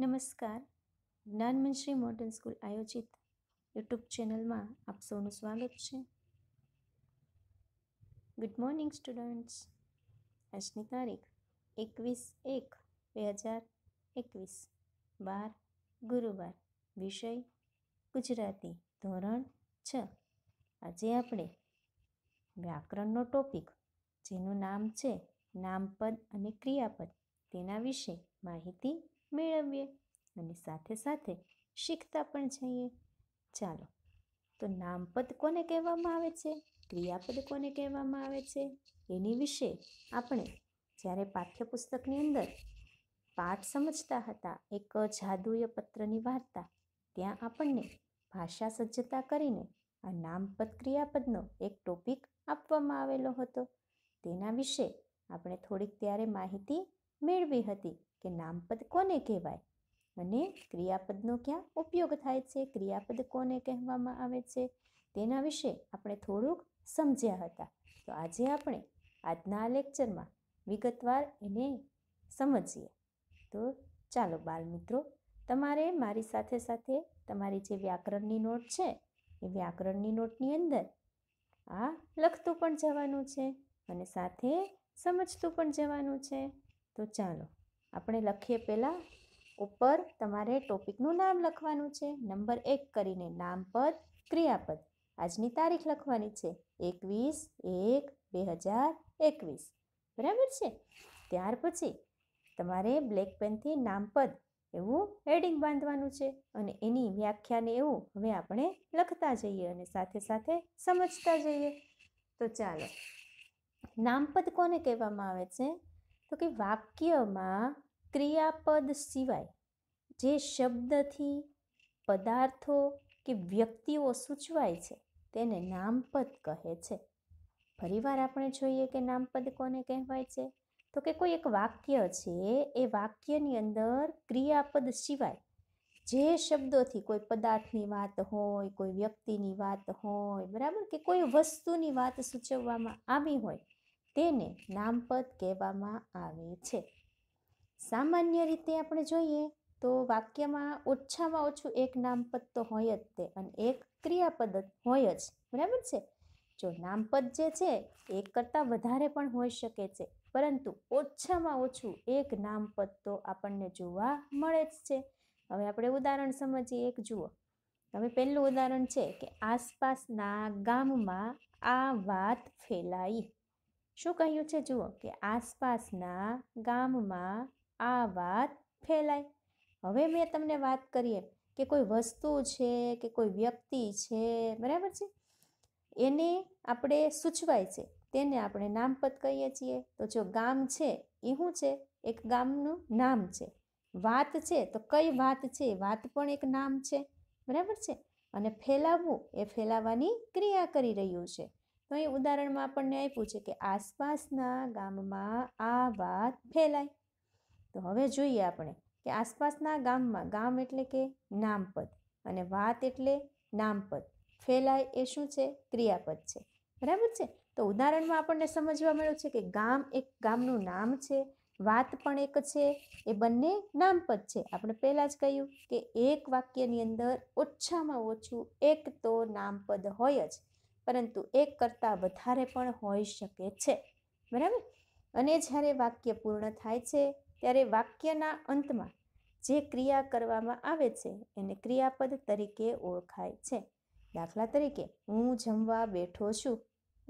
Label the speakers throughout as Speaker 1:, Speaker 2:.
Speaker 1: નમસ્કાર Gyanmantri modern school આયોજિત YouTube ચેનલમાં આપ સૌનું સ્વાગત છે ગુડ મોર્નિંગ સ્ટુડન્ટ્સ આજની તારીખ એકવીસ એક બે હજાર એકવીસ બાર ગુરુવાર વિષય ગુજરાતી ધોરણ છ આજે આપણે વ્યાકરણનો ટોપિક જેનું નામ છે નામપદ અને ક્રિયાપદ તેના વિશે માહિતી મેળવીએ અને સાથે સાથે શીખતા પણ જઈએ ચાલો તો નામપદ કોને કહેવામાં આવે છે ક્રિયાપદ કોને કહેવામાં આવે છે એની વિશે આપણે જ્યારે પાઠ્યપુસ્તકની અંદર પાઠ સમજતા હતા એક જાદુય પત્રની વાર્તા ત્યાં આપણને ભાષા સજ્જતા કરીને આ નામપદ ક્રિયાપદનો એક ટોપિક આપવામાં આવેલો હતો તેના વિશે આપણે થોડીક ત્યારે માહિતી મેળવી હતી કે નામપદ કોને કહેવાય અને ક્રિયાપદનો ક્યાં ઉપયોગ થાય છે ક્રિયાપદ કોને કહેવામાં આવે છે તેના વિશે આપણે થોડુંક સમજ્યા હતા તો આજે આપણે આજના આ લેક્ચરમાં વિગતવાર એને સમજીએ તો ચાલો બાળ મિત્રો તમારે મારી સાથે સાથે તમારી જે વ્યાકરણની નોટ છે એ વ્યાકરણની નોટની અંદર આ લખતું પણ જવાનું છે અને સાથે સમજતું પણ જવાનું છે તો ચાલો આપણે લખીએ પહેલાં ઉપર તમારે ટોપિકનું નામ લખવાનું છે નંબર એક કરીને નામપદ ક્રિયાપદ આજની તારીખ લખવાની છે એકવીસ એક બે હજાર એકવીસ બરાબર છે ત્યાર પછી તમારે બ્લેક પેનથી નામપદ એવું હેડિંગ બાંધવાનું છે અને એની વ્યાખ્યાને એવું હવે આપણે લખતા જઈએ અને સાથે સાથે સમજતા જઈએ તો ચાલો નામપદ કોને કહેવામાં આવે છે તો કે વાક્યમાં ક્રિયાપદ સિવાય જે શબ્દથી પદાર્થો કે વ્યક્તિઓ સૂચવાય છે તેને નામપદ કહે છે ફરીવાર આપણે જોઈએ કે નામપદ કોને કહેવાય છે તો કે કોઈ એક વાક્ય છે એ વાક્યની અંદર ક્રિયાપદ સિવાય જે શબ્દોથી કોઈ પદાર્થની વાત હોય કોઈ વ્યક્તિની વાત હોય બરાબર કે કોઈ વસ્તુની વાત સૂચવવામાં આવી હોય તેને નામપદ કહેવામાં આવે છે સામાન્ય રીતે આપણે જોઈએ તો વાક્યમાં ઓછામાં ઓછું એક નામપદ તો હોય જ તે અને એક ક્રિયાપદ હોય જ બરાબર છે જો નામપદ જે છે એક કરતાં વધારે પણ હોઈ શકે છે પરંતુ ઓછામાં ઓછું એક નામપદ તો આપણને જોવા મળે જ છે હવે આપણે ઉદાહરણ સમજીએ એક જુઓ હવે પહેલું ઉદાહરણ છે કે આસપાસના ગામમાં આ વાત ફેલાઈ શું કહ્યું છે જુઓ કે આસપાસના ગામમાં આ વાત ફેલાય હવે મેં તમને વાત કરીએ કે કોઈ વસ્તુ છે કે કોઈ વ્યક્તિ છે બરાબર છે એને આપણે સૂચવાય છે તેને આપણે નામપદ કહીએ છીએ તો જો ગામ છે એ શું છે એક ગામનું નામ છે વાત છે તો કઈ વાત છે વાત પણ એક નામ છે બરાબર છે અને ફેલાવવું એ ફેલાવાની ક્રિયા કરી રહ્યું છે તો અહીં ઉદાહરણમાં આપણને આપ્યું છે કે આસપાસના ગામમાં આ વાત ફેલાય તો હવે જોઈએ આપણે કે આસપાસના ગામમાં ગામ એટલે કે નામપદ અને વાત એટલે નામપદ ફેલાય એ શું છે ક્રિયાપદ છે બરાબર છે તો ઉદાહરણમાં આપણને સમજવા મળ્યું છે કે ગામ એક ગામનું નામ છે વાત પણ એક છે એ બંને નામપદ છે આપણે પહેલાં જ કહ્યું કે એક વાક્યની અંદર ઓછામાં ઓછું એક તો નામપદ હોય જ પરંતુ એક કરતાં વધારે પણ હોઈ શકે છે બરાબર અને જ્યારે વાક્ય પૂર્ણ થાય છે ત્યારે વાક્યના અંતમાં જે ક્રિયા કરવામાં આવે છે એને ક્રિયાપદ તરીકે ઓળખાય છે દાખલા તરીકે હું જમવા બેઠો છું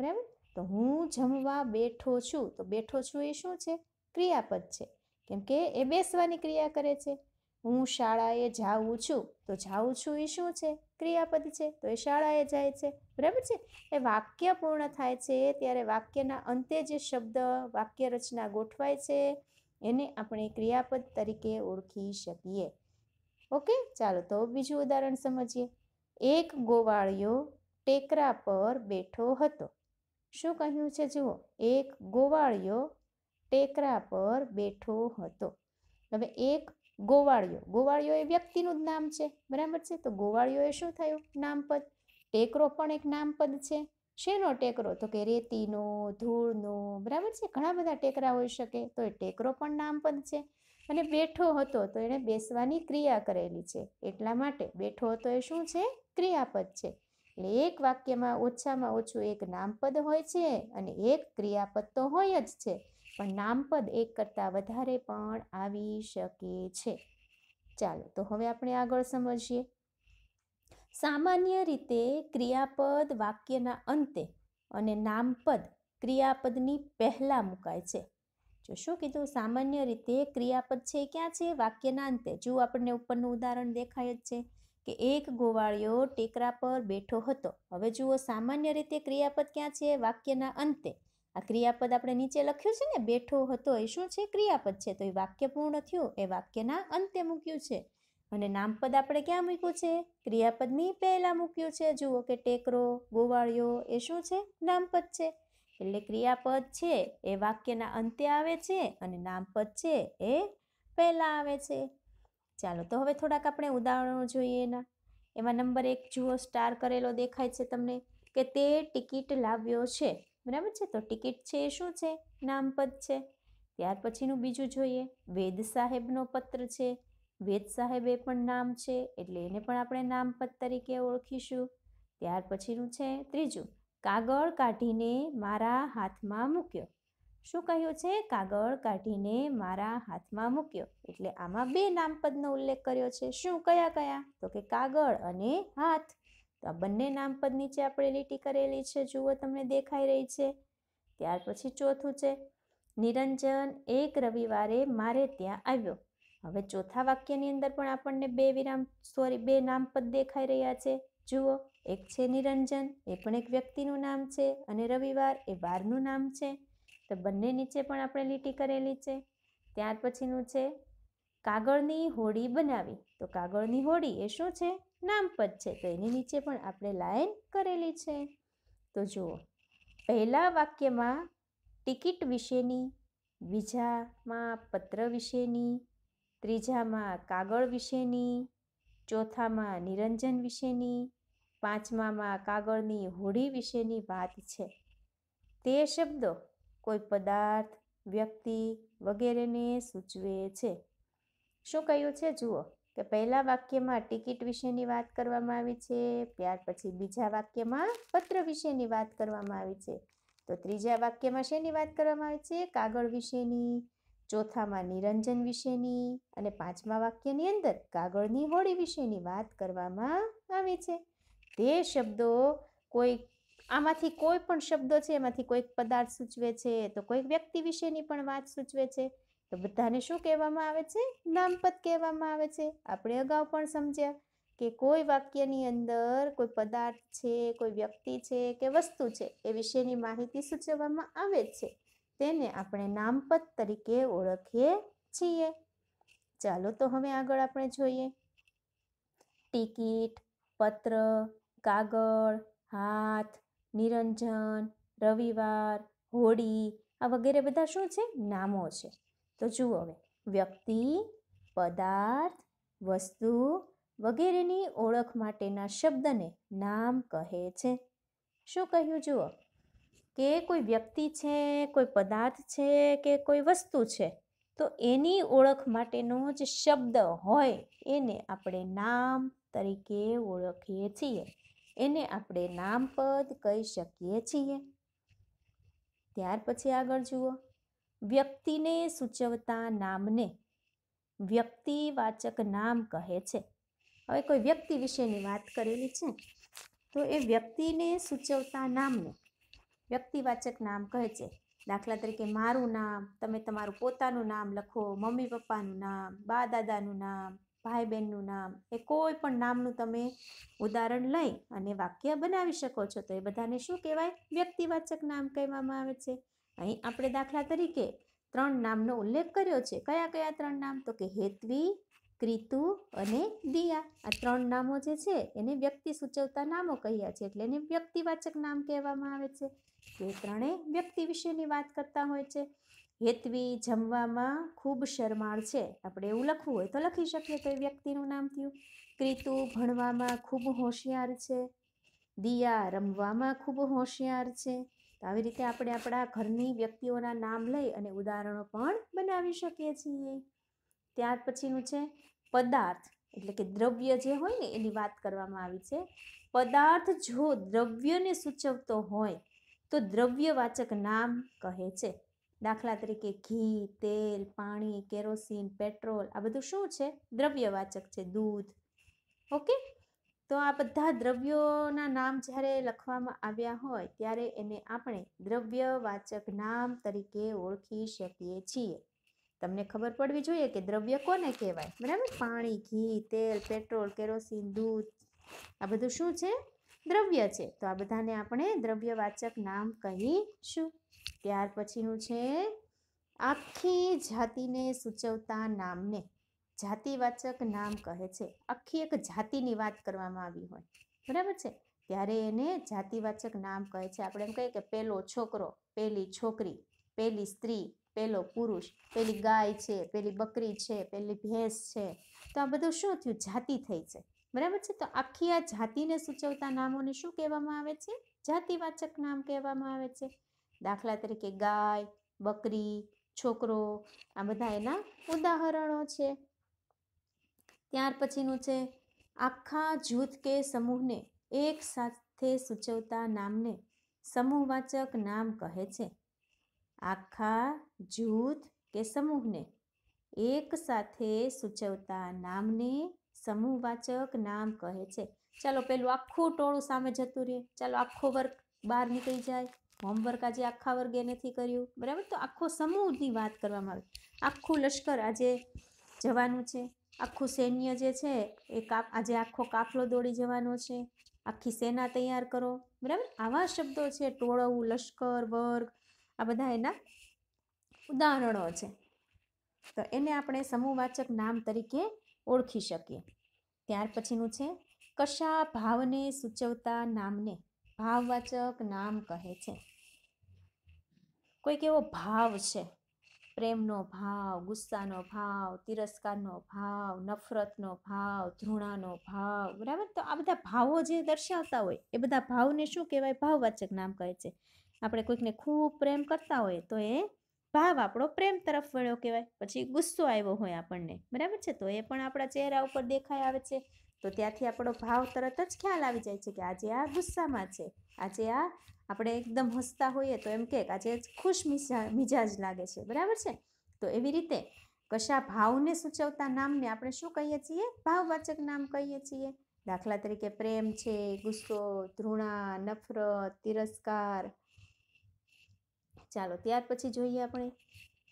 Speaker 1: બરાબર તો હું જમવા બેઠો છું તો બેઠો છું એ શું છે ક્રિયાપદ છે કેમ કે એ બેસવાની ક્રિયા કરે છે હું શાળાએ જાઉં છું તો જાઉં છું એ શું છે ક્રિયાપદ છે તો એ શાળાએ જાય છે બરાબર છે એ વાક્ય પૂર્ણ થાય છે ત્યારે વાક્યના અંતે જે શબ્દ વાક્ય રચના ગોઠવાય છે એને આપણે ક્રિયાપદ તરીકે ઓળખી શકીએ ઓકે ચાલો તો બીજું ઉદાહરણ સમજીએ એક ગોવાળિયો ટેકરા પર બેઠો હતો શું કહ્યું છે જુઓ એક ગોવાળિયો ટેકરા પર બેઠો હતો હવે એક ગોવાળિયો ગોવાળિયો એ વ્યક્તિનું જ નામ છે બરાબર છે તો ગોવાળિયો એ શું થયું નામપદ ટેકરો પણ એક નામપદ છે શેનો ટેકરો તો કે રેતીનો ધૂળનો બરાબર છે ઘણા બધા ટેકરા હોઈ શકે તો એ ટેકરો પણ નામપદ છે અને બેઠો હતો તો એણે બેસવાની ક્રિયા કરેલી છે એટલા માટે બેઠો હતો એ શું છે ક્રિયાપદ છે એટલે એક વાક્યમાં ઓછામાં ઓછું એક નામપદ હોય છે અને એક ક્રિયાપદ તો હોય જ છે પણ નામપદ એક કરતાં વધારે પણ આવી શકે છે ચાલો તો હવે આપણે આગળ સમજીએ સામાન્ય રીતે ક્રિયાપદ વાક્યના અંતે અને નામપદ ક્રિયાપદની પહેલાં મુકાય છે જો શું કીધું સામાન્ય રીતે ક્રિયાપદ છે ક્યાં છે વાક્યના અંતે જો આપણને ઉપરનું ઉદાહરણ દેખાય જ છે કે એક ગોવાળિયો ટેકરા પર બેઠો હતો હવે જુઓ સામાન્ય રીતે ક્રિયાપદ ક્યાં છે વાક્યના અંતે આ ક્રિયાપદ આપણે નીચે લખ્યું છે ને બેઠો હતો એ શું છે ક્રિયાપદ છે તો એ વાક્ય પૂર્ણ થયું એ વાક્યના અંતે મૂક્યું છે અને નામપદ આપણે ક્યાં મૂક્યું છે ક્રિયાપદની પહેલાં મૂક્યું છે જુઓ કે ટેકરો ગોવાળિયો એ શું છે નામપદ છે એટલે ક્રિયાપદ છે એ વાક્યના અંતે આવે છે અને નામપદ છે એ પહેલાં આવે છે ચાલો તો હવે થોડાક આપણે ઉદાહરણો જોઈએ એના એમાં નંબર એક જુઓ સ્ટાર કરેલો દેખાય છે તમને કે તે ટિકિટ લાવ્યો છે બરાબર છે તો ટિકિટ છે એ શું છે નામપદ છે ત્યાર પછીનું બીજું જોઈએ વેદ સાહેબનો પત્ર છે વેદ સાહેબ એ પણ નામ છે એટલે એને પણ આપણે નામપદ તરીકે ઓળખીશું ત્યાર પછીનું છે ત્રીજું કાગળ કાઢીને મારા હાથમાં મૂક્યો શું કહ્યું છે કાગળ કાઢીને મારા હાથમાં મૂક્યો એટલે આમાં બે નામપદનો ઉલ્લેખ કર્યો છે શું કયા કયા તો કે કાગળ અને હાથ તો આ બંને નામપદ નીચે આપણે લીટી કરેલી છે જુઓ તમને દેખાઈ રહી છે ત્યાર પછી ચોથું છે નિરંજન એક રવિવારે મારે ત્યાં આવ્યો હવે ચોથા વાક્યની અંદર પણ આપણને બે વિરામ સોરી બે નામપદ દેખાઈ રહ્યા છે જુઓ એક છે નિરંજન એ પણ એક વ્યક્તિનું નામ છે અને રવિવાર એ વારનું નામ છે તો બંને નીચે પણ આપણે લીટી કરેલી છે ત્યાર પછીનું છે કાગળની હોડી બનાવી તો કાગળની હોડી એ શું છે નામપદ છે તો એની નીચે પણ આપણે લાઈન કરેલી છે તો જુઓ પહેલાં વાક્યમાં ટિકિટ વિશેની બીજામાં પત્ર વિશેની ત્રીજામાં કાગળ વિશેની ચોથામાં નિરંજન વિશેની પાંચમામાં કાગળની હોડી વિશેની વાત છે તે શબ્દો કોઈ પદાર્થ વ્યક્તિ વગેરેને સૂચવે છે શું કહ્યું છે જુઓ કે પહેલા વાક્યમાં ટિકિટ વિશેની વાત કરવામાં આવી છે ત્યાર પછી બીજા વાક્યમાં પત્ર વિશેની વાત કરવામાં આવી છે તો ત્રીજા વાક્યમાં શેની વાત કરવામાં આવી છે કાગળ વિશેની ચોથામાં નિરંજન વિશેની અને પાંચમા વાક્યની અંદર કાગળની હોળી વિશેની વાત કરવામાં આવી છે તે શબ્દો કોઈ આમાંથી કોઈ પણ શબ્દો છે એમાંથી કોઈક પદાર્થ સૂચવે છે તો કોઈક વ્યક્તિ વિશેની પણ વાત સૂચવે છે તો બધાને શું કહેવામાં આવે છે નામપદ કહેવામાં આવે છે આપણે અગાઉ પણ સમજ્યા કે કોઈ વાક્યની અંદર કોઈ પદાર્થ છે કોઈ વ્યક્તિ છે કે વસ્તુ છે એ વિશેની માહિતી સૂચવવામાં આવે છે તેને આપણે નામપદ તરીકે ઓળખીએ છીએ ચાલો તો હવે આગળ આપણે જોઈએ ટિકિટ પત્ર કાગળ હાથ નિરંજન રવિવાર હોળી આ વગેરે બધા શું છે નામો છે તો જુઓ હવે વ્યક્તિ પદાર્થ વસ્તુ વગેરેની ઓળખ માટેના શબ્દને નામ કહે છે શું કહ્યું જુઓ કે કોઈ વ્યક્તિ છે કોઈ પદાર્થ છે કે કોઈ વસ્તુ છે તો એની ઓળખ માટેનો જે શબ્દ હોય એને આપણે નામ તરીકે ઓળખીએ છીએ એને આપણે નામપદ કહી શકીએ છીએ ત્યાર પછી આગળ જુઓ વ્યક્તિને સૂચવતા નામને વ્યક્તિવાચક નામ કહે છે હવે કોઈ વ્યક્તિ વિશેની વાત કરેલી છે તો એ વ્યક્તિને સૂચવતા નામને વ્યક્તિવાચક નામ કહે છે દાખલા તરીકે મારું નામ તમે તમારું પોતાનું નામ લખો મમ્મી પપ્પાનું નામ બા દાદાનું નામ ભાઈ બહેનનું નામ એ કોઈ પણ નામનું તમે ઉદાહરણ લઈ અને વાક્ય બનાવી શકો છો તો એ બધાને શું કહેવાય વ્યક્તિવાચક નામ કહેવામાં આવે છે અહીં આપણે દાખલા તરીકે ત્રણ નામનો ઉલ્લેખ કર્યો છે કયા કયા ત્રણ નામ તો કે હેતવી ક્રિતુ અને દિયા આ ત્રણ નામો જે છે એને વ્યક્તિ સૂચવતા નામો કહ્યા છે એટલે એને વ્યક્તિવાચક નામ કહેવામાં આવે છે તે ત્રણે વ્યક્તિ વિશેની વાત કરતા હોય છે હેતવી જમવામાં ખૂબ શરમાળ છે આપણે એવું લખવું હોય તો લખી શકીએ તો એ વ્યક્તિનું નામ થયું ક્રિતુ ભણવામાં ખૂબ હોશિયાર છે દિયા રમવામાં ખૂબ હોશિયાર છે તો આવી રીતે આપણે આપણા ઘરની વ્યક્તિઓના નામ લઈ અને ઉદાહરણો પણ બનાવી શકીએ છીએ ત્યાર પછીનું છે પદાર્થ એટલે કે દ્રવ્ય જે હોય ને એની વાત કરવામાં આવી છે પદાર્થ જો દ્રવ્યને સૂચવતો હોય તો દ્રવ્યવાચક નામ કહે છે દાખલા તરીકે ઘી તેલ પાણી કેરોસીન પેટ્રોલ આ બધું શું છે દ્રવ્યવાચક છે દૂધ ઓકે તો આ બધા દ્રવ્યોના નામ જ્યારે લખવામાં આવ્યા હોય ત્યારે એને આપણે દ્રવ્યવાચક નામ તરીકે ઓળખી શકીએ છીએ તમને ખબર પડવી જોઈએ કે દ્રવ્ય કોને કહેવાય બરાબર પાણી ઘી તેલ પેટ્રોલ કેરોસીન દૂધ આ બધું શું છે દ્રવ્ય છે તો આ બધાને આપણે દ્રવ્યવાચક નામ કહીશું ત્યાર પછીનું છે આખી જાતિને સૂચવતા નામને જાતિવાચક નામ કહે છે આખી એક જાતિની વાત કરવામાં આવી હોય બરાબર છે ત્યારે એને જાતિવાચક નામ કહે છે આપણે એમ કહીએ કે પેલો છોકરો પેલી છોકરી પેલી સ્ત્રી પેલો પુરુષ પેલી ગાય છે પેલી બકરી છે પેલી ભેંસ છે તો આ બધું શું થયું જાતિ થઈ છે બરાબર છે તો આખી આ જાતિને સૂચવતા નામોને શું કહેવામાં આવે છે જાતિવાચક નામ કહેવામાં આવે છે દાખલા તરીકે ગાય બકરી છોકરો આ બધા એના ઉદાહરણો છે ત્યાર પછીનું છે આખા જૂથ કે સમૂહને એક સાથે સૂચવતા નામને સમૂહવાચક નામ કહે છે આખા જૂથ કે સમૂહને એક સાથે સૂચવતા નામને સમૂહવાચક નામ કહે છે ચાલો પેલું આખું ટોળું સામે જતું રહે ચાલો આખો વર્ગ બહાર નીકળી જાય હોમવર્ક આજે આખા વર્ગે નથી કર્યું બરાબર તો આખો સમૂહની વાત કરવામાં આવે આખું લશ્કર આજે જવાનું છે આખું સૈન્ય જે છે એ કાપ આજે આખો કાફલો દોડી જવાનો છે આખી સેના તૈયાર કરો બરાબર આવા શબ્દો છે ટોળવું લશ્કર વર્ગ આ બધા એના ઉદાહરણો છે તો એને આપણે સમૂહવાચક નામ તરીકે ઓળખી શકીએ ત્યાર પછીનું છે કશા ભાવને સૂચવતા નામને ભાવવાચક નામ કહે છે કોઈક એવો ભાવ છે પ્રેમનો ભાવ ગુસ્સાનો ભાવ તિરસ્કારનો ભાવ નફરતનો ભાવ ધૃણાનો ભાવ બરાબર તો આ બધા ભાવો જે દર્શાવતા હોય એ બધા ભાવને શું કહેવાય ભાવવાચક નામ કહે છે આપણે કોઈકને ખૂબ પ્રેમ કરતા હોય તો એ ભાવ આપણો પ્રેમ તરફ વળ્યો કહેવાય પછી ગુસ્સો આવ્યો હોય આપણને બરાબર છે તો એ પણ આપણા ચહેરા ઉપર દેખાઈ આવે છે તો ત્યાંથી આપણો ભાવ તરત જ ખ્યાલ આવી જાય છે કે આજે આ ગુસ્સામાં છે આજે આ આપણે એકદમ હસતા હોઈએ તો એમ કે આજે ખુશ મિજાજ લાગે છે બરાબર છે તો એવી રીતે કશા ભાવને સૂચવતા નામને આપણે શું કહીએ છીએ ભાવવાચક નામ કહીએ છીએ દાખલા તરીકે પ્રેમ છે ગુસ્સો ધૃણા નફરત તિરસ્કાર ચાલો ત્યાર પછી જોઈએ આપણે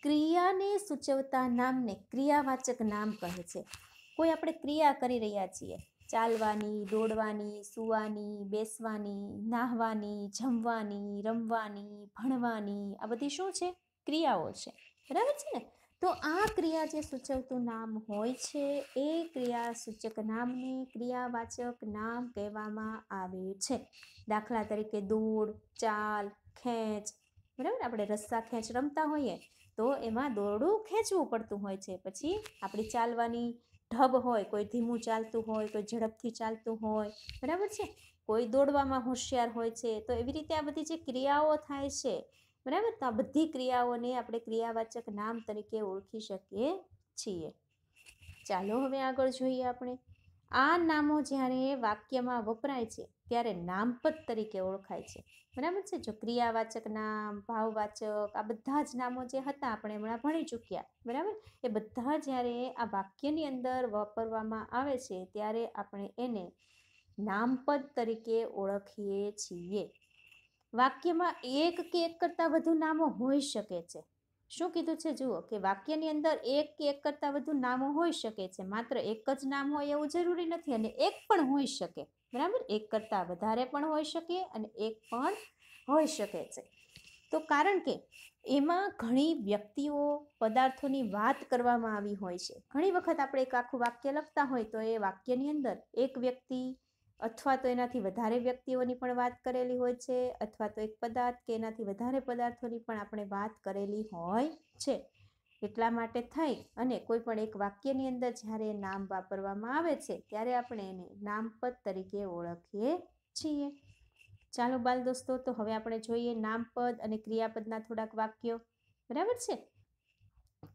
Speaker 1: ક્રિયાને સૂચવતા નામને ક્રિયાવાચક નામ કહે છે કોઈ આપણે ક્રિયા કરી રહ્યા છીએ ચાલવાની દોડવાની સૂવાની બેસવાની નાહવાની જમવાની રમવાની ભણવાની આ બધી શું છે ક્રિયાઓ છે બરાબર છે ને તો આ ક્રિયા જે સૂચવતું નામ હોય છે એ ક્રિયા સૂચક નામને ક્રિયાવાચક નામ કહેવામાં આવે છે દાખલા તરીકે દોડ ચાલ ખેંચ બરાબર આપણે રસ્તા ખેંચ રમતા હોઈએ તો એમાં દોરડું ખેંચવું પડતું હોય છે પછી આપણી ચાલવાની ઢબ હોય કોઈ ધીમું ચાલતું હોય કોઈ ઝડપથી ચાલતું હોય બરાબર છે કોઈ દોડવામાં હોશિયાર હોય છે તો એવી રીતે આ બધી જે ક્રિયાઓ થાય છે બરાબર તો આ બધી ક્રિયાઓને આપણે ક્રિયાવાચક નામ તરીકે ઓળખી શકીએ છીએ ચાલો હવે આગળ જોઈએ આપણે આ નામો જ્યારે વાક્યમાં વપરાય છે ત્યારે નામપદ તરીકે ઓળખાય છે બરાબર છે જો ક્રિયાવાચક નામ ભાવવાચક આ બધા જ નામો જે હતા આપણે હમણાં ભણી ચૂક્યા બરાબર એ બધા જ્યારે આ વાક્યની અંદર વાપરવામાં આવે છે ત્યારે આપણે એને નામપદ તરીકે ઓળખીએ છીએ વાક્યમાં એક કે એક કરતાં વધુ નામો હોઈ શકે છે શું કીધું છે જુઓ કે વાક્યની અંદર એક કે એક કરતાં વધુ નામો હોઈ શકે છે માત્ર એક જ નામ હોય એવું જરૂરી નથી અને એક પણ હોઈ શકે બરાબર એક કરતાં વધારે પણ હોઈ શકે અને એક પણ હોઈ શકે છે તો કારણ કે એમાં ઘણી વ્યક્તિઓ પદાર્થોની વાત કરવામાં આવી હોય છે ઘણી વખત આપણે એક આખું વાક્ય લખતા હોય તો એ વાક્યની અંદર એક વ્યક્તિ અથવા તો એનાથી વધારે વ્યક્તિઓની પણ વાત કરેલી હોય છે અથવા તો એક પદાર્થ કે એનાથી વધારે પદાર્થોની પણ આપણે વાત કરેલી હોય છે એટલા માટે થઈ અને કોઈ પણ એક વાક્યની અંદર જ્યારે નામ વાપરવામાં આવે છે ત્યારે આપણે એને નામપદ તરીકે ઓળખીએ છીએ ચાલો બાલ દોસ્તો તો હવે આપણે જોઈએ નામપદ અને ક્રિયાપદના થોડાક વાક્યો બરાબર છે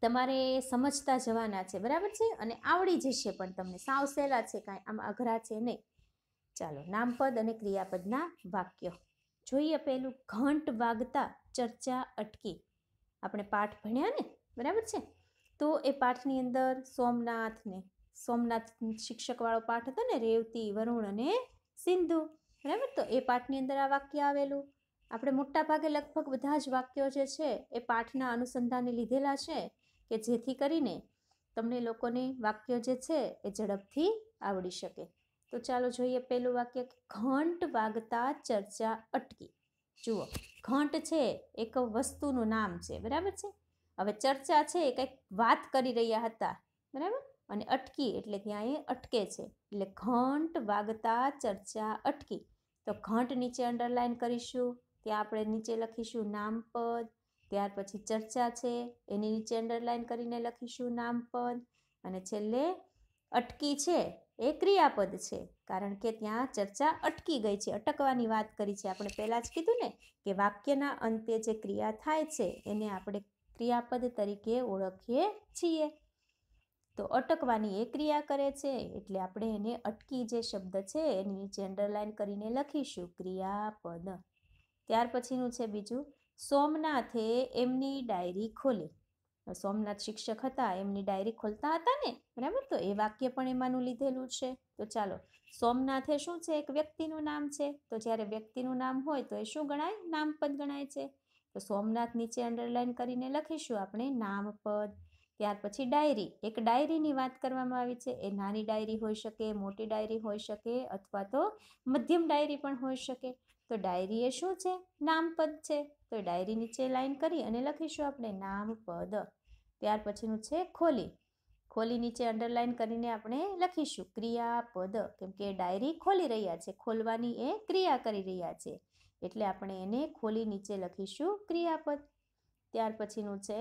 Speaker 1: તમારે સમજતા જવાના છે બરાબર છે અને આવડી જશે પણ તમને સાવ સહેલા છે કાંઈ આમ અઘરા છે નહીં ચાલો નામપદ અને ક્રિયાપદના વાક્યો જોઈએ પહેલું ઘંટ વાગતા ચર્ચા અટકી આપણે પાઠ ભણ્યા ને બરાબર છે તો એ પાઠની અંદર સોમનાથને સોમનાથ શિક્ષકવાળો પાઠ હતો ને રેવતી વરુણ અને સિંધુ બરાબર તો એ પાઠની અંદર આ વાક્ય આવેલું આપણે મોટા ભાગે લગભગ બધા જ વાક્યો જે છે એ પાઠના અનુસંધાને લીધેલા છે કે જેથી કરીને તમને લોકોને વાક્યો જે છે એ ઝડપથી આવડી શકે તો ચાલો જોઈએ પહેલું વાક્ય ઘંટ વાગતા ચર્ચા અટકી જુઓ ઘંટ છે એક વસ્તુનું નામ છે બરાબર છે હવે ચર્ચા છે એ કંઈક વાત કરી રહ્યા હતા બરાબર અને અટકી એટલે ત્યાં એ અટકે છે એટલે ઘંટ વાગતા ચર્ચા અટકી તો ઘંટ નીચે અંડરલાઇન કરીશું ત્યાં આપણે નીચે લખીશું નામપદ ત્યાર પછી ચર્ચા છે એની નીચે અંડરલાઇન કરીને લખીશું નામપદ અને છેલ્લે અટકી છે એ ક્રિયાપદ છે કારણ કે ત્યાં ચર્ચા અટકી ગઈ છે અટકવાની વાત કરી છે આપણે પહેલાં જ કીધું ને કે વાક્યના અંતે જે ક્રિયા થાય છે એને આપણે ક્રિયાપદ તરીકે ઓળખીએ છીએ તો અટકવાની એ ક્રિયા કરે છે એટલે આપણે એને અટકી જે શબ્દ છે એની નીચે અંડરલાઇન કરીને લખીશું ક્રિયાપદ ત્યાર પછીનું છે બીજું સોમનાથે એમની ડાયરી ખોલી સોમનાથ શિક્ષક હતા એમની ડાયરી ખોલતા હતા ને બરાબર તો એ વાક્ય પણ એમાંનું લીધેલું છે તો ચાલો સોમનાથ એ શું છે એક વ્યક્તિનું નામ છે તો જ્યારે વ્યક્તિનું નામ હોય તો એ શું ગણાય નામપદ ગણાય છે તો સોમનાથ નીચે અંડરલાઇન કરીને લખીશું આપણે નામપદ ત્યાર પછી ડાયરી એક ડાયરીની વાત કરવામાં આવી છે એ નાની ડાયરી હોઈ શકે મોટી ડાયરી હોઈ શકે અથવા તો મધ્યમ ડાયરી પણ હોઈ શકે તો ડાયરી એ શું છે નામપદ છે તો ડાયરી નીચે લાઈન કરી અને લખીશું આપણે નામપદ ત્યાર પછીનું છે ખોલી ખોલી નીચે અંડરલાઈન કરીને આપણે લખીશું ક્રિયાપદ કેમ કે ડાયરી ખોલી રહ્યા છે ખોલવાની એ ક્રિયા કરી રહ્યા છે એટલે આપણે એને ખોલી નીચે લખીશું ક્રિયાપદ ત્યાર પછીનું છે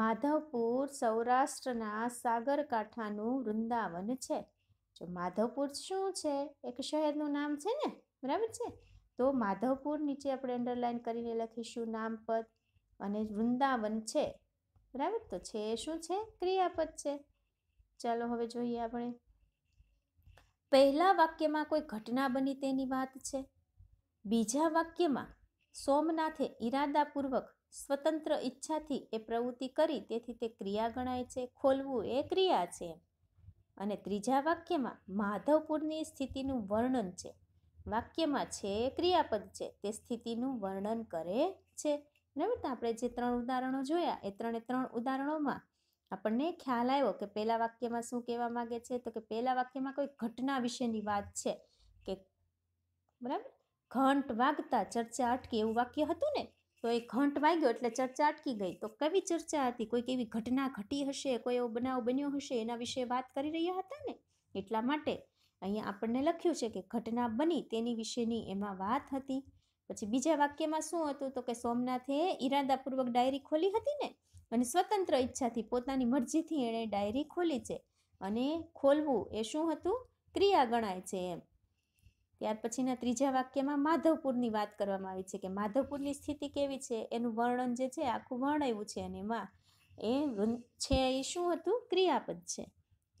Speaker 1: માધવપુર સૌરાષ્ટ્રના સાગરકાંઠાનું વૃંદાવન છે જો માધવપુર શું છે એક શહેરનું નામ છે ને બરાબર છે તો માધવપુર નીચે આપણે અંડરલાઇન કરીને લખીશું નામપદ અને વૃંદાવન છે બરાબર તો છે શું છે ક્રિયાપદ છે ચાલો હવે જોઈએ આપણે પહેલા વાક્યમાં કોઈ ઘટના બની તેની વાત છે બીજા વાક્યમાં સોમનાથે ઈરાદાપૂર્વક સ્વતંત્ર ઈચ્છાથી એ પ્રવૃત્તિ કરી તેથી તે ક્રિયા ગણાય છે ખોલવું એ ક્રિયા છે અને ત્રીજા વાક્યમાં માધવપુરની સ્થિતિનું વર્ણન છે વાક્યમાં છે ક્રિયાપદ છે તે સ્થિતિનું વર્ણન કરે છે બરાબર તો આપણે જે ત્રણ ઉદાહરણો જોયા એ ત્રણે ત્રણ ઉદાહરણોમાં આપણને ખ્યાલ આવ્યો કે પહેલા વાક્યમાં શું કહેવા માગે છે તો કે પહેલા વાક્યમાં કોઈ ઘટના વિશેની વાત છે કે બરાબર ઘંટ વાગતા ચર્ચા અટકી એવું વાક્ય હતું ને તો એ ઘંટ વાગ્યો એટલે ચર્ચા અટકી ગઈ તો કેવી ચર્ચા હતી કોઈ કેવી ઘટના ઘટી હશે કોઈ એવો બનાવ બન્યો હશે એના વિશે વાત કરી રહ્યા હતા ને એટલા માટે અહીંયા આપણને લખ્યું છે કે ઘટના બની તેની વિશેની એમાં વાત હતી પછી બીજા વાક્યમાં શું હતું તો કે સોમનાથે ઈરાદાપૂર્વક ડાયરી ખોલી હતી ને અને સ્વતંત્ર ઈચ્છાથી પોતાની મરજીથી એણે ડાયરી ખોલી છે અને ખોલવું એ શું હતું ક્રિયા ગણાય છે એમ ત્યાર પછીના ત્રીજા વાક્યમાં માધવપુરની વાત કરવામાં આવી છે કે માધવપુરની સ્થિતિ કેવી છે એનું વર્ણન જે છે આખું વર્ણવ્યું છે અને એમાં એ છે એ શું હતું ક્રિયાપદ છે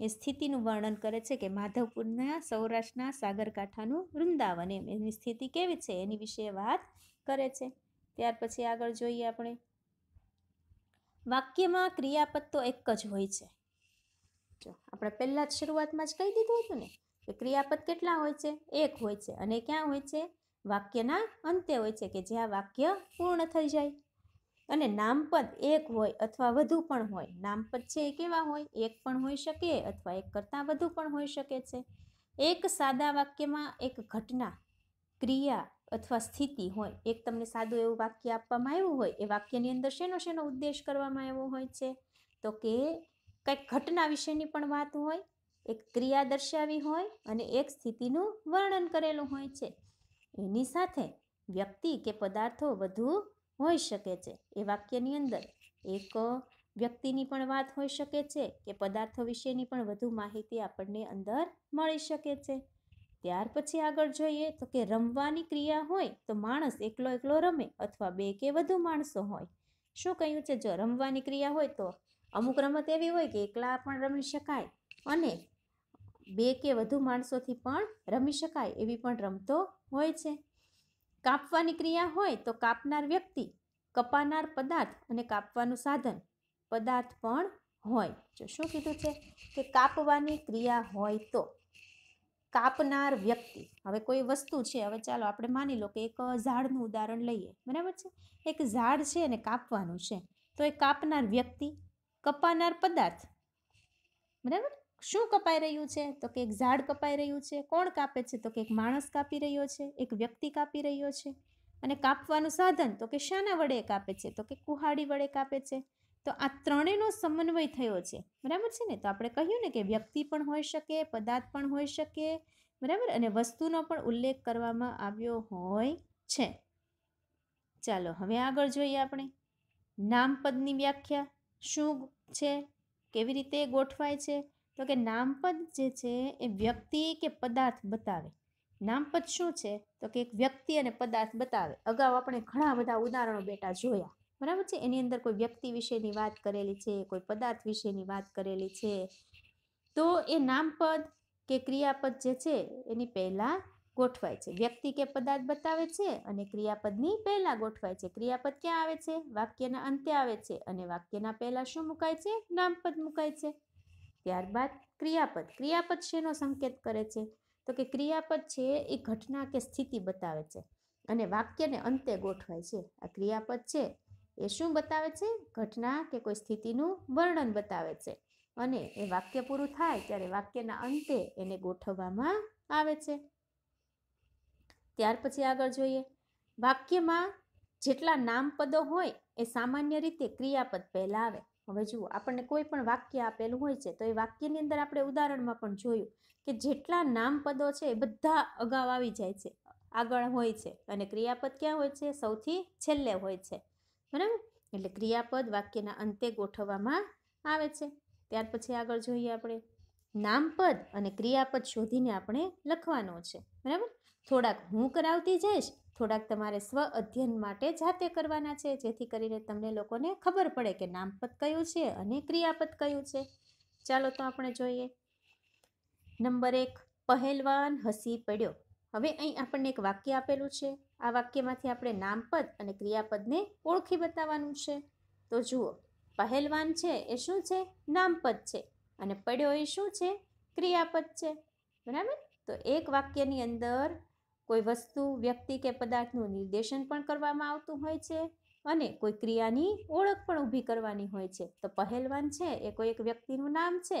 Speaker 1: એ સ્થિતિનું વર્ણન કરે છે કે માધવપુરના સૌરાષ્ટ્રના સાગરકાંઠાનું વૃંદાવન એમ એની સ્થિતિ કેવી છે એની વિશે વાત કરે છે ત્યાર પછી આગળ જોઈએ આપણે વાક્યમાં ક્રિયાપદ તો એક જ હોય છે જો આપણે પહેલાં જ શરૂઆતમાં જ કહી દીધું હતું ને કે ક્રિયાપદ કેટલા હોય છે એક હોય છે અને ક્યાં હોય છે વાક્યના અંતે હોય છે કે જ્યાં વાક્ય પૂર્ણ થઈ જાય અને નામપદ એક હોય અથવા વધુ પણ હોય નામપદ છે એ કેવા હોય એક પણ હોઈ શકે અથવા એક કરતાં વધુ પણ હોઈ શકે છે એક સાદા વાક્યમાં એક ઘટના ક્રિયા અથવા સ્થિતિ હોય એક તમને સાદું એવું વાક્ય આપવામાં આવ્યું હોય એ વાક્યની અંદર શેનો શેનો ઉદ્દેશ કરવામાં આવ્યો હોય છે તો કે કંઈક ઘટના વિશેની પણ વાત હોય એક ક્રિયા દર્શાવી હોય અને એક સ્થિતિનું વર્ણન કરેલું હોય છે એની સાથે વ્યક્તિ કે પદાર્થો વધુ હોઈ શકે છે એ વાક્યની અંદર એક વ્યક્તિની પણ વાત હોઈ શકે છે કે પદાર્થો વિશેની પણ વધુ માહિતી આપણને અંદર મળી શકે છે ત્યાર પછી આગળ જોઈએ તો કે રમવાની ક્રિયા હોય તો માણસ એકલો એકલો રમે અથવા બે કે વધુ માણસો હોય શું કહ્યું છે જો રમવાની ક્રિયા હોય તો અમુક રમત એવી હોય કે એકલા પણ રમી શકાય અને બે કે વધુ માણસોથી પણ રમી શકાય એવી પણ રમતો હોય છે કાપવાની ક્રિયા હોય તો કાપનાર વ્યક્તિ કપાનાર પદાર્થ અને કાપવાનું સાધન પદાર્થ પણ હોય જો શું કીધું છે કે કાપવાની ક્રિયા હોય તો કાપનાર વ્યક્તિ હવે કોઈ વસ્તુ છે હવે ચાલો આપણે માની લો કે એક ઝાડનું ઉદાહરણ લઈએ બરાબર છે એક ઝાડ છે અને કાપવાનું છે તો એ કાપનાર વ્યક્તિ કપાનાર પદાર્થ બરાબર શું કપાઈ રહ્યું છે તો કે એક ઝાડ કપાઈ રહ્યું છે કોણ કાપે છે તો કે એક માણસ કાપી રહ્યો છે એક વ્યક્તિ કાપી રહ્યો છે અને કાપવાનું સાધન તો કે શાના વડે કાપે છે તો કે કુહાડી વડે કાપે છે તો આ ત્રણેયનો સમન્વય થયો છે બરાબર છે ને તો આપણે કહ્યું ને કે વ્યક્તિ પણ હોઈ શકે પદાર્થ પણ હોઈ શકે બરાબર અને વસ્તુનો પણ ઉલ્લેખ કરવામાં આવ્યો હોય છે ચાલો હવે આગળ જોઈએ આપણે નામપદની વ્યાખ્યા શું છે કેવી રીતે ગોઠવાય છે તો કે નામપદ જે છે એ વ્યક્તિ કે પદાર્થ બતાવે નામપદ શું છે તો કે એક વ્યક્તિ અને પદાર્થ બતાવે અગાઉ આપણે ઘણા બધા ઉદાહરણો બેટા જોયા બરાબર છે એની અંદર કોઈ વ્યક્તિ વિશેની વાત કરેલી છે કોઈ પદાર્થ વિશેની વાત કરેલી છે તો એ નામપદ કે ક્રિયાપદ જે છે એની પહેલાં ગોઠવાય છે વ્યક્તિ કે પદાર્થ બતાવે છે અને ક્રિયાપદની પહેલાં ગોઠવાય છે ક્રિયાપદ ક્યાં આવે છે વાક્યના અંતે આવે છે અને વાક્યના પહેલાં શું મુકાય છે નામપદ મુકાય છે ત્યારબાદ ક્રિયાપદ ક્રિયાપદ શેનો સંકેત કરે છે તો કે ક્રિયાપદ છે એ ઘટના કે સ્થિતિ બતાવે છે અને વાક્યને અંતે ગોઠવાય છે આ ક્રિયાપદ છે એ શું બતાવે છે ઘટના કે કોઈ સ્થિતિનું વર્ણન બતાવે છે અને એ વાક્ય પૂરું થાય ત્યારે વાક્યના અંતે એને ગોઠવવામાં આવે છે ત્યાર પછી આગળ જોઈએ વાક્યમાં જેટલા નામપદો હોય એ સામાન્ય રીતે ક્રિયાપદ પહેલાં આવે હવે જુઓ આપણને કોઈ પણ વાક્ય આપેલું હોય છે તો એ વાક્યની અંદર આપણે ઉદાહરણમાં પણ જોયું કે જેટલા નામપદો છે એ બધા અગાઉ આવી જાય છે આગળ હોય છે અને ક્રિયાપદ ક્યાં હોય છે સૌથી છેલ્લે હોય છે બરાબર એટલે ક્રિયાપદ વાક્યના અંતે ગોઠવવામાં આવે છે ત્યાર પછી આગળ જોઈએ આપણે નામપદ અને ક્રિયાપદ શોધીને આપણે લખવાનો છે બરાબર થોડાક હું કરાવતી જઈશ થોડાક તમારે સ્વ અધ્યયન માટે જાતે કરવાના છે જેથી કરીને તમને લોકોને ખબર પડે કે નામપદ કયું છે અને ક્રિયાપદ કયું છે ચાલો તો આપણે જોઈએ નંબર એક પહેલવાન હસી પડ્યો હવે અહીં આપણને એક વાક્ય આપેલું છે આ વાક્યમાંથી આપણે નામપદ અને ક્રિયાપદને ઓળખી બતાવવાનું છે તો જુઓ પહેલવાન છે એ શું છે નામપદ છે અને પડ્યો એ શું છે ક્રિયાપદ છે બરાબર તો એક વાક્યની અંદર કોઈ વસ્તુ વ્યક્તિ કે પદાર્થનું નિર્દેશન પણ કરવામાં આવતું હોય છે અને કોઈ ક્રિયાની ઓળખ પણ ઊભી કરવાની હોય છે તો પહેલવાન છે એ કોઈ એક વ્યક્તિનું નામ છે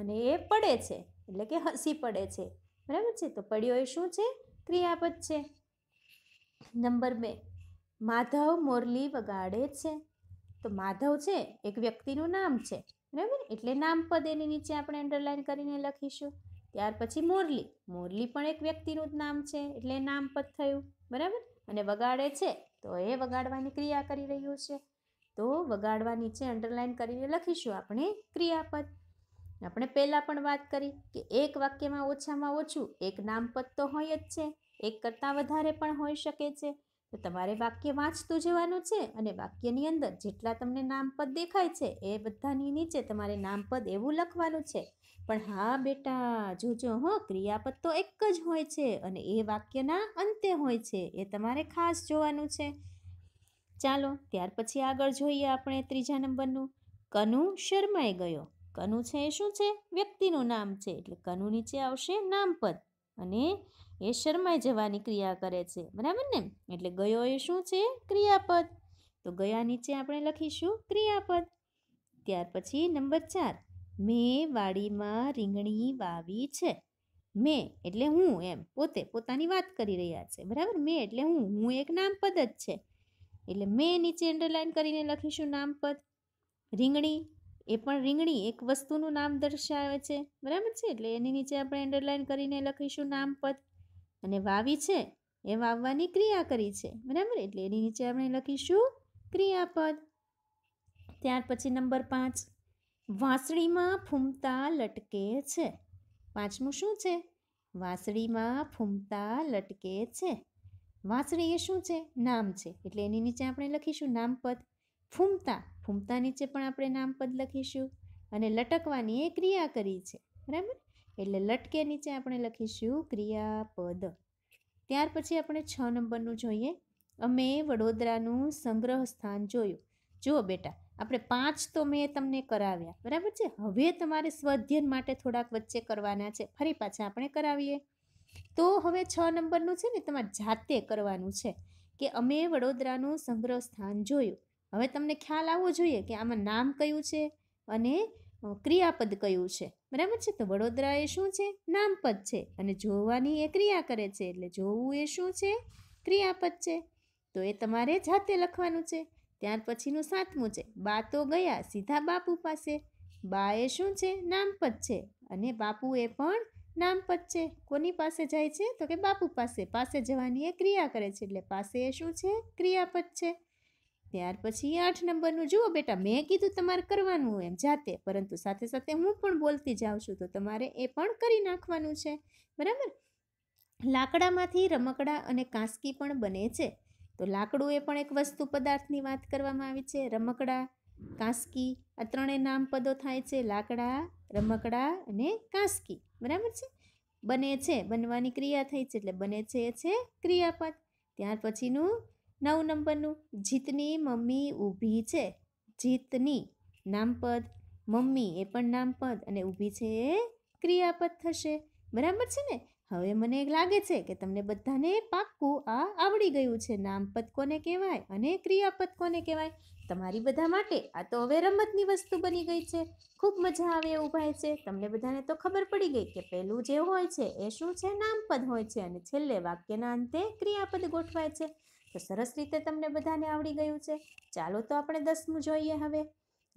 Speaker 1: અને એ પડે છે એટલે કે હસી પડે છે બરાબર છે તો પડ્યો એ શું છે ક્રિયાપદ છે નંબર બે માધવ મોરલી વગાડે છે તો માધવ છે એક વ્યક્તિનું નામ છે બરાબર એટલે નામપદ એની નીચે આપણે અંડરલાઈન કરીને લખીશું ત્યાર પછી મોરલી મોરલી પણ એક વ્યક્તિનું જ નામ છે એટલે નામપદ થયું બરાબર અને વગાડે છે તો એ વગાડવાની ક્રિયા કરી રહ્યું છે તો વગાડવા નીચે અંડરલાઇન કરીને લખીશું આપણે ક્રિયાપદ આપણે પહેલાં પણ વાત કરી કે એક વાક્યમાં ઓછામાં ઓછું એક નામપદ તો હોય જ છે એક કરતાં વધારે પણ હોઈ શકે છે તો તમારે વાક્ય વાંચતું જવાનું છે અને વાક્યની અંદર જેટલા તમને નામપદ દેખાય છે એ બધાની નીચે તમારે નામપદ એવું લખવાનું છે પણ હા બેટા જોજો હો ક્રિયાપદ તો એક જ હોય છે અને એ વાક્યના અંતે હોય છે એ તમારે ખાસ જોવાનું છે ચાલો ત્યાર પછી આગળ જોઈએ આપણે ત્રીજા નંબરનું કનુ શર્માઈ ગયો કનુ છે એ શું છે વ્યક્તિનું નામ છે એટલે કનુ નીચે આવશે નામપદ અને એ શરમાઈ જવાની ક્રિયા કરે છે બરાબર ને એટલે ગયો એ શું છે ક્રિયાપદ તો ગયા નીચે આપણે લખીશું ક્રિયાપદ ત્યાર પછી નંબર ચાર મેં વાડીમાં રીંગણી વાવી છે મેં એટલે હું એમ પોતે પોતાની વાત કરી રહ્યા છે બરાબર મેં એટલે હું હું એક નામપદ જ છે એટલે મેં નીચે અંડરલાઇન કરીને લખીશું નામપદ રીંગણી એ પણ રીંગણી એક વસ્તુનું નામ દર્શાવે છે બરાબર છે એટલે એની નીચે આપણે અંડરલાઇન કરીને લખીશું નામપદ અને વાવી છે એ વાવવાની ક્રિયા કરી છે બરાબર એટલે એની નીચે આપણે લખીશું ક્રિયાપદ ત્યાર પછી નંબર પાંચ વાંસળીમાં ફૂમતા લટકે છે પાંચમું શું છે વાંસળીમાં ફૂમતા લટકે છે વાંસળી એ શું છે નામ છે એટલે એની નીચે આપણે લખીશું નામપદ ફૂમતા ફૂમતા નીચે પણ આપણે નામપદ લખીશું અને લટકવાની એ ક્રિયા કરી છે બરાબર એટલે લટકે નીચે આપણે લખીશું ક્રિયાપદ ત્યાર પછી આપણે છ નંબરનું જોઈએ અમે વડોદરાનું સંગ્રહ સ્થાન જોયું જુઓ બેટા આપણે પાંચ તો મેં તમને કરાવ્યા બરાબર છે હવે તમારે સ્વાધ્યન માટે થોડાક વચ્ચે કરવાના છે ફરી પાછા આપણે કરાવીએ તો હવે છ નંબરનું છે ને તમારે જાતે કરવાનું છે કે અમે વડોદરાનું સંગ્રહ સ્થાન જોયું હવે તમને ખ્યાલ આવવો જોઈએ કે આમાં નામ કયું છે અને ક્રિયાપદ કયું છે બરાબર છે તો વડોદરા એ શું છે નામપદ છે અને જોવાની એ ક્રિયા કરે છે એટલે જોવું એ શું છે ક્રિયાપદ છે તો એ તમારે જાતે લખવાનું છે ત્યાર પછીનું સાતમું છે બા તો ગયા સીધા બાપુ પાસે બા એ શું છે નામપદ છે અને બાપુ એ પણ નામપદ છે કોની પાસે જાય છે તો કે બાપુ પાસે પાસે જવાની એ ક્રિયા કરે છે એટલે પાસે એ શું છે ક્રિયાપદ છે ત્યાર પછી આઠ નંબરનું જુઓ બેટા મેં કીધું તમારે કરવાનું એમ જાતે પરંતુ સાથે સાથે હું પણ બોલતી જાઉં છું તો તમારે એ પણ કરી નાખવાનું છે બરાબર લાકડામાંથી રમકડા અને કાંસકી પણ બને છે તો લાકડું એ પણ એક વસ્તુ પદાર્થની વાત કરવામાં આવી છે રમકડા કાંસકી આ ત્રણેય નામપદો થાય છે લાકડા રમકડા અને કાંસકી બરાબર છે બને છે બનવાની ક્રિયા થઈ છે એટલે બને છે એ છે ક્રિયાપદ ત્યાર પછીનું નવ નંબરનું જીતની મમ્મી ઊભી છે જીતની નામપદ મમ્મી એ પણ નામપદ અને ઊભી છે એ ક્રિયાપદ થશે બરાબર છે ને હવે મને લાગે છે કે તમને બધાને પાક્કું આ આવડી ગયું છે નામપદ કોને કહેવાય અને ક્રિયાપદ કોને કહેવાય તમારી બધા માટે આ તો હવે રમતની વસ્તુ બની ગઈ છે ખૂબ મજા આવે એવું ભાઈ છે તમને બધાને તો ખબર પડી ગઈ કે પહેલું જે હોય છે એ શું છે નામપદ હોય છે અને છેલ્લે વાક્યના અંતે ક્રિયાપદ ગોઠવાય છે તો સરસ રીતે તમને બધાને આવડી ગયું છે ચાલો તો આપણે દસમું જોઈએ હવે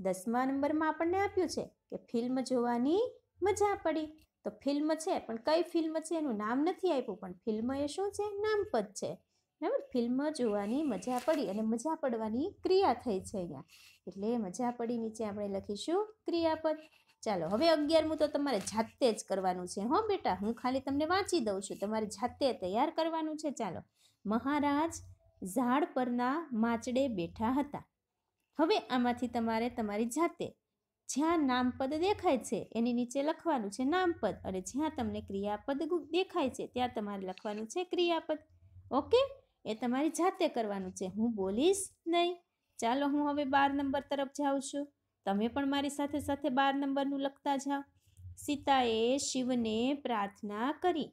Speaker 1: દસમા નંબરમાં આપણને આપ્યું છે કે ફિલ્મ જોવાની મજા પડી તો ફિલ્મ છે પણ કઈ ફિલ્મ છે એનું નામ નથી આપ્યું પણ ફિલ્મ એ શું છે નામપદ છે બરાબર ફિલ્મ જોવાની મજા પડી અને મજા પડવાની ક્રિયા થઈ છે અહીંયા એટલે મજા પડી નીચે આપણે લખીશું ક્રિયાપદ ચાલો હવે અગિયારમું તો તમારે જાતે જ કરવાનું છે હો બેટા હું ખાલી તમને વાંચી દઉં છું તમારે જાતે તૈયાર કરવાનું છે ચાલો મહારાજ ઝાડ પરના માચડે બેઠા હતા હવે આમાંથી તમારે તમારી જાતે જ્યાં નામપદ દેખાય છે એની નીચે લખવાનું છે નામપદ અને જ્યાં તમને ક્રિયાપદ દેખાય છે ત્યાં તમારે લખવાનું છે ક્રિયાપદ ઓકે એ તમારી જાતે કરવાનું છે હું બોલીશ નહીં ચાલો હું હવે બાર નંબર તરફ જાઉં છું તમે પણ મારી સાથે સાથે બાર નંબરનું લખતા જાઓ સીતાએ શિવને પ્રાર્થના કરી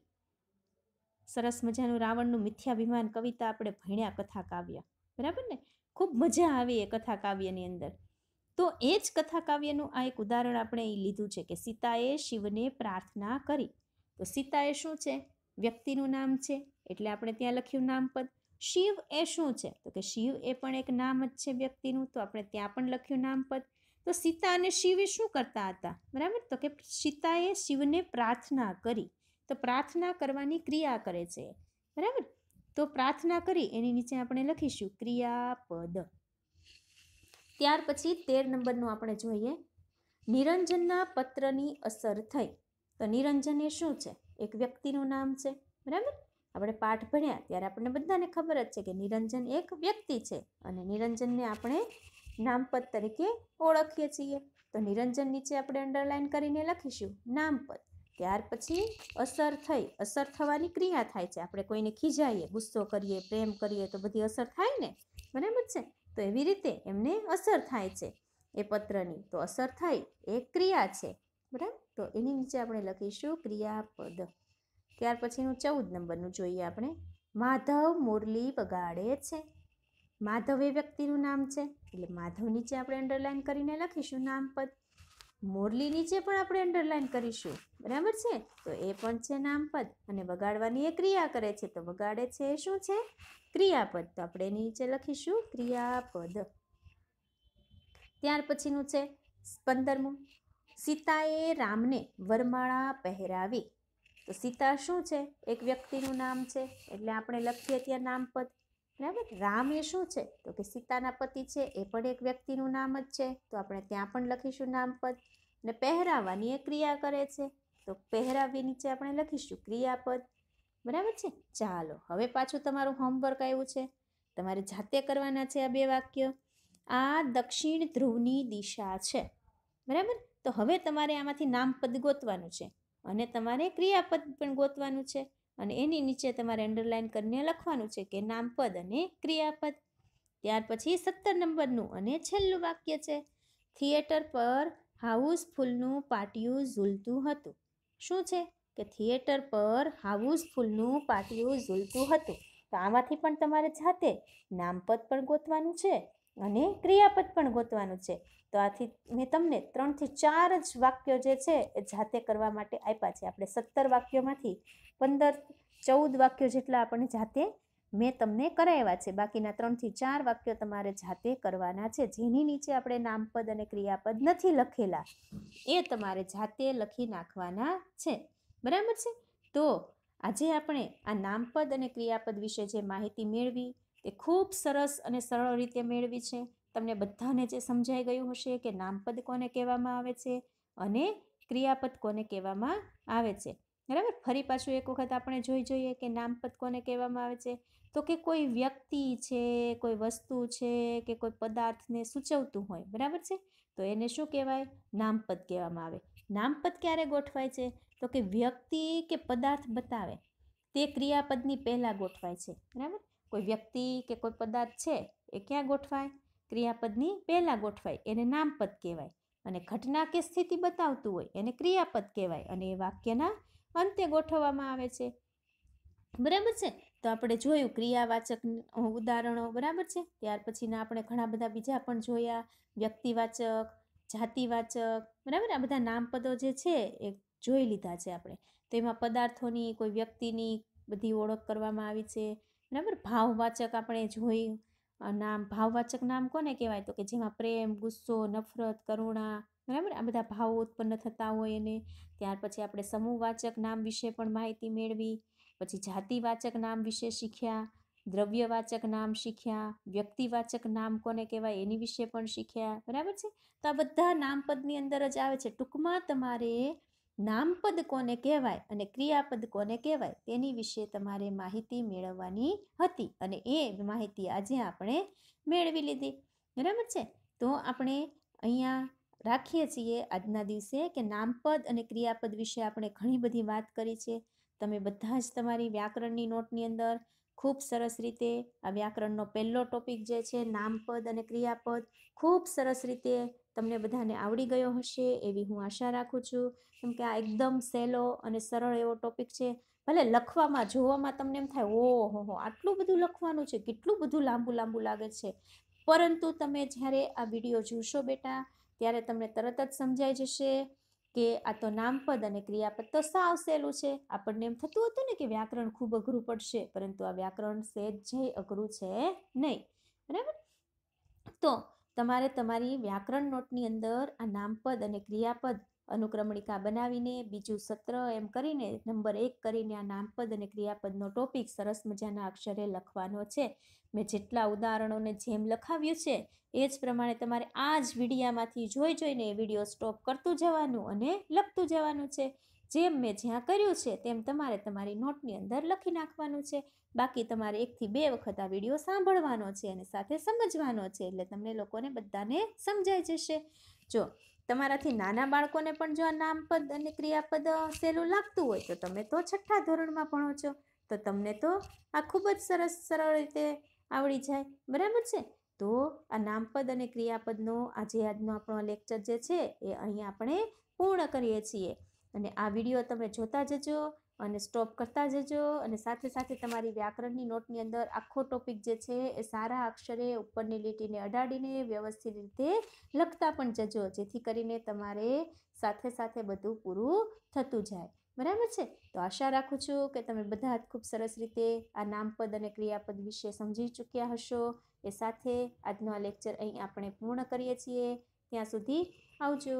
Speaker 1: સરસ મજાનું રાવણનું મિથ્યાભિમાન કવિતા આપણે ભણ્યા કથા કાવ્ય બરાબર ને ખૂબ મજા આવી એ કથા કાવ્યની અંદર તો એ જ કથા કાવ્યનું આ એક ઉદાહરણ આપણે એ લીધું છે કે સીતાએ શિવને પ્રાર્થના કરી તો સીતાએ શું છે વ્યક્તિનું નામ છે એટલે આપણે ત્યાં લખ્યું નામપદ શિવ એ શું છે તો કે શિવ એ પણ એક નામ જ છે વ્યક્તિનું તો આપણે ત્યાં પણ લખ્યું નામપદ તો સીતા અને શિવે શું કરતા હતા બરાબર તો કે સીતાએ શિવને પ્રાર્થના કરી તો પ્રાર્થના કરવાની ક્રિયા કરે છે બરાબર તો પ્રાર્થના કરી એની નીચે આપણે લખીશું ક્રિયાપદ ત્યાર પછી તેર નંબરનું આપણે જોઈએ નિરંજનના પત્રની અસર થઈ તો નિરંજન એ શું છે એક વ્યક્તિનું નામ છે બરાબર આપણે પાઠ ભણ્યા ત્યારે આપણને બધાને ખબર જ છે કે નિરંજન એક વ્યક્તિ છે અને નિરંજનને આપણે નામપદ તરીકે ઓળખીએ છીએ તો નિરંજન નીચે આપણે અંડરલાઇન કરીને લખીશું નામપદ ત્યાર પછી અસર થઈ અસર થવાની ક્રિયા થાય છે આપણે કોઈને ખીજાઈએ ગુસ્સો કરીએ પ્રેમ કરીએ તો બધી અસર થાય ને બરાબર છે તો એવી રીતે એમને અસર થાય છે એ પત્રની તો અસર થાય એ ક્રિયા છે બરાબર તો એની નીચે આપણે લખીશું ક્રિયાપદ ત્યાર પછીનું ચૌદ નંબરનું જોઈએ આપણે માધવ મુરલી વગાડે છે માધવ એ વ્યક્તિનું નામ છે એટલે માધવ નીચે આપણે અંડરલાઇન કરીને લખીશું નામપદ મોરલી નીચે પણ આપણે અંડરલાઈન કરીશું બરાબર છે તો એ પણ છે નામપદ અને વગાડવાની એ ક્રિયા કરે છે તો વગાડે છે એ શું છે ક્રિયાપદ તો આપણે એની નીચે લખીશું ક્રિયાપદ ત્યાર પછીનું છે પંદરમું સીતાએ રામને વરમાળા પહેરાવી તો સીતા શું છે એક વ્યક્તિનું નામ છે એટલે આપણે લખીએ ત્યાં નામપદ બરાબર રામ એ શું છે તો કે સીતાના પતિ છે એ પણ એક વ્યક્તિનું નામ જ છે તો આપણે ત્યાં પણ લખીશું નામપદ અને પહેરાવાની એ ક્રિયા કરે છે તો પહેરાવી નીચે આપણે લખીશું ક્રિયાપદ બરાબર છે ચાલો હવે પાછું તમારું હોમવર્ક આવ્યું છે તમારે જાતે કરવાના છે આ બે વાક્ય આ દક્ષિણ ધ્રુવની દિશા છે બરાબર તો હવે તમારે આમાંથી નામપદ ગોતવાનું છે અને તમારે ક્રિયાપદ પણ ગોતવાનું છે અને એની નીચે તમારે અંડરલાઇન કરીને લખવાનું છે કે નામપદ અને ક્રિયાપદ ત્યાર પછી સત્તર નંબરનું અને છેલ્લું વાક્ય છે થિયેટર પર હાઉસફુલનું પાટિયું ઝૂલતું હતું શું છે કે થિયેટર પર હાઉસફુલનું પાટિયું ઝૂલતું હતું તો આમાંથી પણ તમારે જાતે નામપદ પણ ગોતવાનું છે અને ક્રિયાપદ પણ ગોતવાનું છે તો આથી મેં તમને ત્રણથી ચાર જ વાક્યો જે છે એ જાતે કરવા માટે આપ્યા છે આપણે સત્તર વાક્યોમાંથી પંદર ચૌદ વાક્યો જેટલા આપણને જાતે મેં તમને કરાવ્યા છે બાકીના ત્રણથી ચાર વાક્યો તમારે જાતે કરવાના છે જેની નીચે આપણે નામપદ અને ક્રિયાપદ નથી લખેલા એ તમારે જાતે લખી નાખવાના છે બરાબર છે તો આજે આપણે આ નામપદ અને ક્રિયાપદ વિશે જે માહિતી મેળવી તે ખૂબ સરસ અને સરળ રીતે મેળવી છે તમને બધાને જે સમજાઈ ગયું હશે કે નામપદ કોને કહેવામાં આવે છે અને ક્રિયાપદ કોને કહેવામાં આવે છે બરાબર ફરી પાછું એક વખત આપણે જોઈ જોઈએ કે નામપદ કોને કહેવામાં આવે છે તો કે કોઈ વ્યક્તિ છે કોઈ વસ્તુ છે કે કોઈ પદાર્થને સૂચવતું હોય બરાબર છે તો એને શું કહેવાય નામપદ કહેવામાં આવે નામપદ ક્યારે ગોઠવાય છે તો કે વ્યક્તિ કે પદાર્થ બતાવે તે ક્રિયાપદની પહેલાં ગોઠવાય છે બરાબર કોઈ વ્યક્તિ કે કોઈ પદાર્થ છે એ ક્યાં ગોઠવાય ક્રિયાપદની પહેલાં ગોઠવાય એને નામપદ કહેવાય અને ઘટના કે સ્થિતિ બતાવતું હોય એને ક્રિયાપદ કહેવાય અને એ વાક્યના અંતે ગોઠવવામાં આવે છે બરાબર છે તો આપણે જોયું ક્રિયાવાચક ઉદાહરણો બરાબર છે ત્યાર પછીના આપણે ઘણા બધા બીજા પણ જોયા વ્યક્તિવાચક જાતિવાચક બરાબર આ બધા નામપદો જે છે એ જોઈ લીધા છે આપણે તો એમાં પદાર્થોની કોઈ વ્યક્તિની બધી ઓળખ કરવામાં આવી છે બરાબર ભાવવાચક આપણે જોઈ નામ ભાવવાચક નામ કોને કહેવાય તો કે જેમાં પ્રેમ ગુસ્સો નફરત કરુણા બરાબર આ બધા ભાવો ઉત્પન્ન થતા હોય એને ત્યાર પછી આપણે સમૂહવાચક નામ વિશે પણ માહિતી મેળવી પછી જાતિવાચક નામ વિશે શીખ્યા દ્રવ્યવાચક નામ શીખ્યા વ્યક્તિવાચક નામ કોને કહેવાય એની વિશે પણ શીખ્યા બરાબર છે તો આ બધા નામપદની અંદર જ આવે છે ટૂંકમાં તમારે નામપદ કોને કહેવાય અને ક્રિયાપદ કોને કહેવાય તેની વિશે તમારે માહિતી મેળવવાની હતી અને એ માહિતી આજે આપણે મેળવી લીધી બરાબર છે તો આપણે અહીંયા રાખીએ છીએ આજના દિવસે કે નામપદ અને ક્રિયાપદ વિશે આપણે ઘણી બધી વાત કરી છે તમે બધા જ તમારી વ્યાકરણની નોટની અંદર ખૂબ સરસ રીતે આ વ્યાકરણનો પહેલો ટોપિક જે છે નામપદ અને ક્રિયાપદ ખૂબ સરસ રીતે તમને બધાને આવડી ગયો હશે એવી હું આશા રાખું છું કેમ કે આ એકદમ સહેલો અને સરળ એવો ટોપિક છે ભલે લખવામાં જોવામાં તમને એમ થાય ઓહો હો આટલું બધું લખવાનું છે કેટલું બધું લાંબુ લાંબુ લાગે છે પરંતુ તમે જ્યારે આ વિડીયો જોશો બેટા ત્યારે તમને તરત જ સમજાઈ જશે કે આ તો નામપદ અને ક્રિયાપદ તો સાવ સહેલું છે આપણને એમ થતું હતું ને કે વ્યાકરણ ખૂબ અઘરું પડશે પરંતુ આ વ્યાકરણ સહેજ જઈ અઘરું છે નહીં બરાબર તો તમારે તમારી વ્યાકરણ નોટની અંદર આ નામપદ અને ક્રિયાપદ અનુક્રમણિકા બનાવીને બીજું સત્ર એમ કરીને નંબર એક કરીને આ નામપદ અને ક્રિયાપદનો ટોપિક સરસ મજાના અક્ષરે લખવાનો છે મેં જેટલા ઉદાહરણોને જેમ લખાવ્યું છે એ જ પ્રમાણે તમારે આ જ વિડીયામાંથી જોઈ જોઈને એ વિડીયો સ્ટોપ કરતું જવાનું અને લખતું જવાનું છે જેમ મેં જ્યાં કર્યું છે તેમ તમારે તમારી નોટની અંદર લખી નાખવાનું છે બાકી તમારે એકથી બે વખત આ વિડીયો સાંભળવાનો છે અને સાથે સમજવાનો છે એટલે તમને લોકોને બધાને સમજાઈ જશે જો તમારાથી નાના બાળકોને પણ જો આ નામપદ અને ક્રિયાપદ સહેલું લાગતું હોય તો તમે તો છઠ્ઠા ધોરણમાં ભણો છો તો તમને તો આ ખૂબ જ સરસ સરળ રીતે આવડી જાય બરાબર છે તો આ નામપદ અને ક્રિયાપદનો આજે આજનો આપણો લેક્ચર જે છે એ અહીં આપણે પૂર્ણ કરીએ છીએ અને આ વિડીયો તમે જોતા જજો અને સ્ટોપ કરતા જજો અને સાથે સાથે તમારી વ્યાકરણની નોટની અંદર આખો ટોપિક જે છે એ સારા અક્ષરે ઉપરની લીટીને અડાડીને વ્યવસ્થિત રીતે લખતા પણ જજો જેથી કરીને તમારે સાથે સાથે બધું પૂરું થતું જાય બરાબર છે તો આશા રાખું છું કે તમે બધા જ ખૂબ સરસ રીતે આ નામપદ અને ક્રિયાપદ વિશે સમજી ચૂક્યા હશો એ સાથે આજનો આ લેક્ચર અહીં આપણે પૂર્ણ કરીએ છીએ ત્યાં સુધી આવજો